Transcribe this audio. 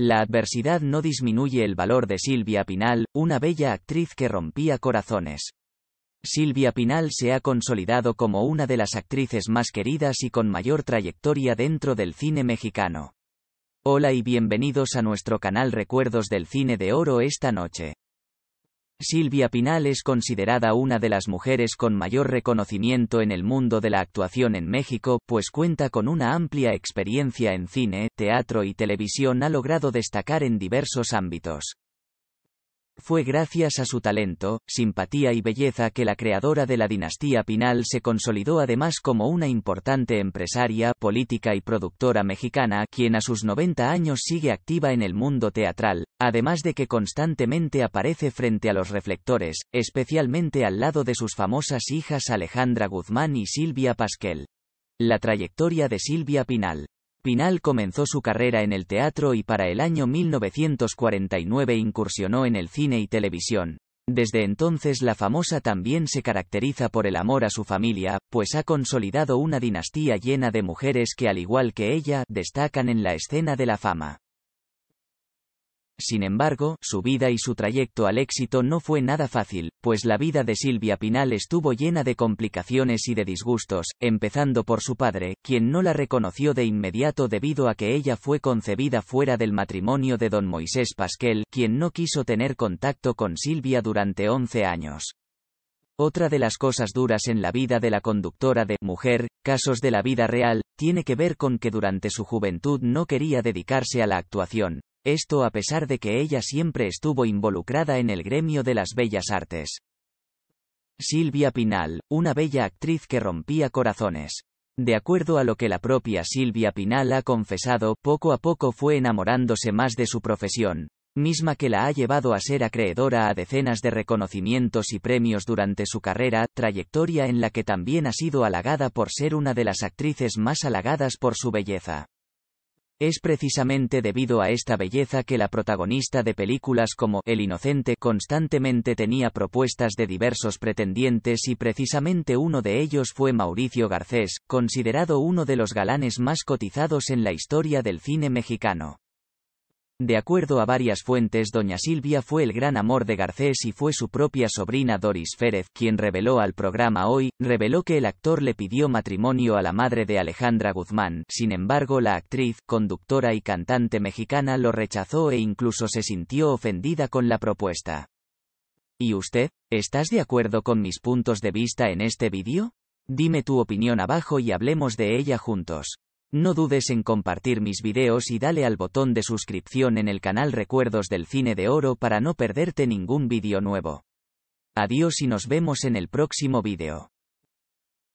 La adversidad no disminuye el valor de Silvia Pinal, una bella actriz que rompía corazones. Silvia Pinal se ha consolidado como una de las actrices más queridas y con mayor trayectoria dentro del cine mexicano. Hola y bienvenidos a nuestro canal Recuerdos del Cine de Oro esta noche. Silvia Pinal es considerada una de las mujeres con mayor reconocimiento en el mundo de la actuación en México, pues cuenta con una amplia experiencia en cine, teatro y televisión ha logrado destacar en diversos ámbitos. Fue gracias a su talento, simpatía y belleza que la creadora de la dinastía Pinal se consolidó además como una importante empresaria, política y productora mexicana, quien a sus 90 años sigue activa en el mundo teatral, además de que constantemente aparece frente a los reflectores, especialmente al lado de sus famosas hijas Alejandra Guzmán y Silvia Pasquel. La trayectoria de Silvia Pinal Pinal comenzó su carrera en el teatro y para el año 1949 incursionó en el cine y televisión. Desde entonces la famosa también se caracteriza por el amor a su familia, pues ha consolidado una dinastía llena de mujeres que al igual que ella, destacan en la escena de la fama. Sin embargo, su vida y su trayecto al éxito no fue nada fácil, pues la vida de Silvia Pinal estuvo llena de complicaciones y de disgustos, empezando por su padre, quien no la reconoció de inmediato debido a que ella fue concebida fuera del matrimonio de don Moisés Pasquel, quien no quiso tener contacto con Silvia durante 11 años. Otra de las cosas duras en la vida de la conductora de mujer, casos de la vida real, tiene que ver con que durante su juventud no quería dedicarse a la actuación, esto a pesar de que ella siempre estuvo involucrada en el gremio de las bellas artes. Silvia Pinal, una bella actriz que rompía corazones. De acuerdo a lo que la propia Silvia Pinal ha confesado, poco a poco fue enamorándose más de su profesión, misma que la ha llevado a ser acreedora a decenas de reconocimientos y premios durante su carrera, trayectoria en la que también ha sido halagada por ser una de las actrices más halagadas por su belleza. Es precisamente debido a esta belleza que la protagonista de películas como El Inocente constantemente tenía propuestas de diversos pretendientes y precisamente uno de ellos fue Mauricio Garcés, considerado uno de los galanes más cotizados en la historia del cine mexicano. De acuerdo a varias fuentes, doña Silvia fue el gran amor de Garcés y fue su propia sobrina Doris Férez quien reveló al programa Hoy, reveló que el actor le pidió matrimonio a la madre de Alejandra Guzmán, sin embargo la actriz, conductora y cantante mexicana lo rechazó e incluso se sintió ofendida con la propuesta. ¿Y usted? ¿Estás de acuerdo con mis puntos de vista en este vídeo? Dime tu opinión abajo y hablemos de ella juntos. No dudes en compartir mis videos y dale al botón de suscripción en el canal Recuerdos del Cine de Oro para no perderte ningún vídeo nuevo. Adiós y nos vemos en el próximo vídeo.